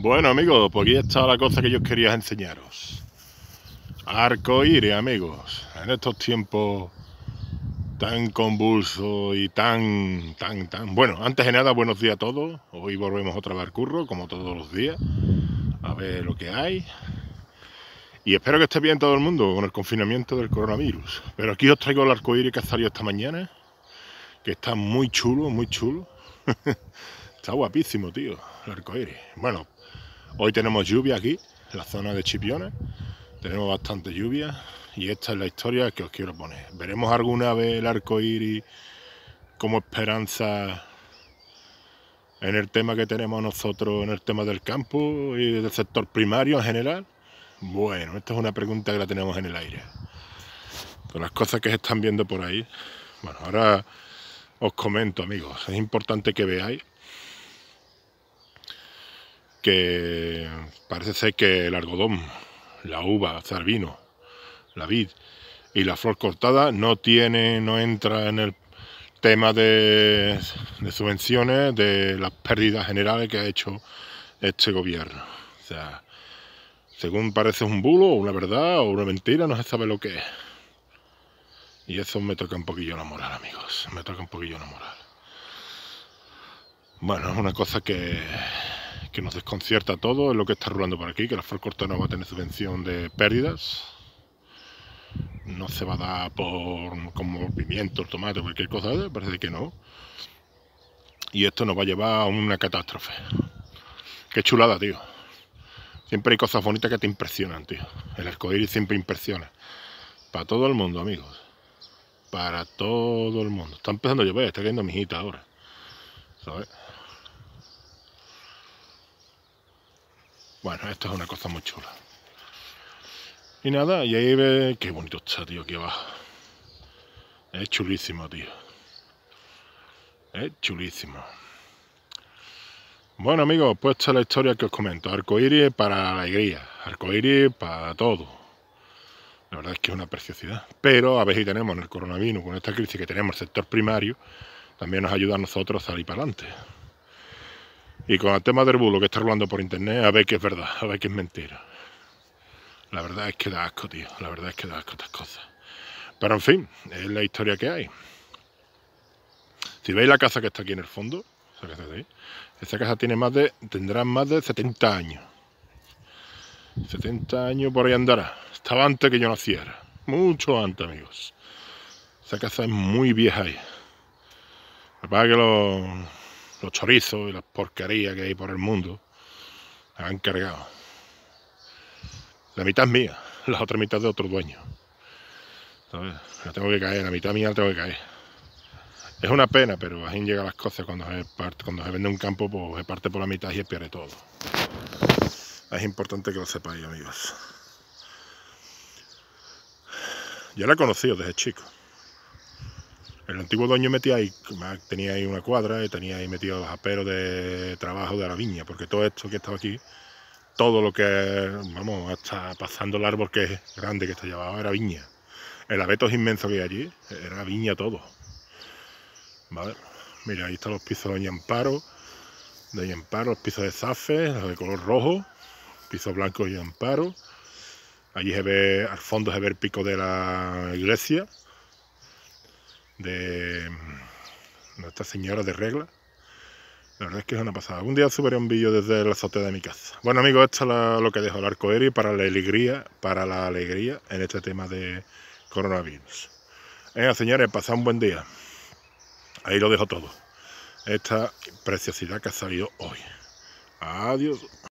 Bueno amigos, pues aquí está la cosa que yo quería enseñaros. Arcoíris, amigos. En estos tiempos tan convulsos y tan, tan, tan... Bueno, antes de nada, buenos días a todos. Hoy volvemos otra vez curro, como todos los días. A ver lo que hay. Y espero que esté bien todo el mundo con el confinamiento del coronavirus. Pero aquí os traigo el arcoíris que ha salido esta mañana. Que está muy chulo, muy chulo. está guapísimo, tío, el arcoíris. Bueno, Hoy tenemos lluvia aquí, en la zona de Chipiones. Tenemos bastante lluvia y esta es la historia que os quiero poner. Veremos alguna vez el arco iris como esperanza en el tema que tenemos nosotros, en el tema del campo y del sector primario en general. Bueno, esta es una pregunta que la tenemos en el aire. Con las cosas que se están viendo por ahí. Bueno, ahora os comento, amigos. Es importante que veáis que parece ser que el algodón, la uva, el vino, la vid y la flor cortada no tiene, no entra en el tema de, de subvenciones de las pérdidas generales que ha hecho este gobierno. O sea, según parece un bulo, una verdad o una mentira, no se sabe lo que es. Y eso me toca un poquillo la moral, amigos. Me toca un poquillo la moral. Bueno, es una cosa que que nos desconcierta todo, es lo que está rulando por aquí, que la corta no va a tener subvención de pérdidas. No se va a dar por como pimiento, tomate, cualquier cosa, ¿eh? parece que no. Y esto nos va a llevar a una catástrofe. Qué chulada, tío. Siempre hay cosas bonitas que te impresionan, tío. El arcoíris siempre impresiona. Para todo el mundo, amigos. Para todo el mundo. Está empezando a llover, está cayendo mi hijita ahora. ¿Sabes? Bueno, esto es una cosa muy chula. Y nada, y ahí ve... Qué bonito está, tío, aquí abajo. Es chulísimo, tío. Es chulísimo. Bueno, amigos, pues esta es la historia que os comento. Arcoíris para la alegría. Arcoíris para todo. La verdad es que es una preciosidad. Pero a ver si tenemos en el coronavirus, con esta crisis que tenemos el sector primario, también nos ayuda a nosotros a salir para adelante. Y con el tema del bulo que está rolando por internet, a ver qué es verdad, a ver qué es mentira. La verdad es que da asco, tío. La verdad es que da asco estas cosas. Pero en fin, es la historia que hay. Si veis la casa que está aquí en el fondo, esa casa, ahí, esa casa tiene más de, tendrá más de 70 años. 70 años por ahí andará. Estaba antes que yo naciera. Mucho antes, amigos. Esa casa es muy vieja ahí. Lo que pasa que los los chorizos y las porquerías que hay por el mundo, han cargado. La mitad es mía, la otra mitad de otro dueño. la tengo que caer, la mitad mía la tengo que caer. Es una pena, pero así llega las cosas. Cuando se, parte, cuando se vende un campo, pues se parte por la mitad y se pierde todo. Es importante que lo sepáis, amigos. Yo la he conocido desde chico. El antiguo dueño metía ahí, tenía ahí una cuadra y tenía ahí metido los aperos de trabajo de la viña, porque todo esto que estaba aquí, todo lo que, vamos, hasta pasando el árbol que es grande que está llevado, era viña. El abeto es inmenso que hay allí, era viña todo. mira, ahí están los pisos de Amparo, de los pisos de Zafe, los de color rojo, pisos blancos de Amparo, Allí se ve, al fondo se ve el pico de la iglesia, de Nuestra mm, Señora de Regla. La verdad es que es una pasada. Un día subiré un vídeo desde el azote de mi casa. Bueno amigos, esto es lo que dejo el arco aéreo para la alegría, para la alegría en este tema de coronavirus. Venga señores, pasad un buen día. Ahí lo dejo todo. Esta preciosidad que ha salido hoy. Adiós.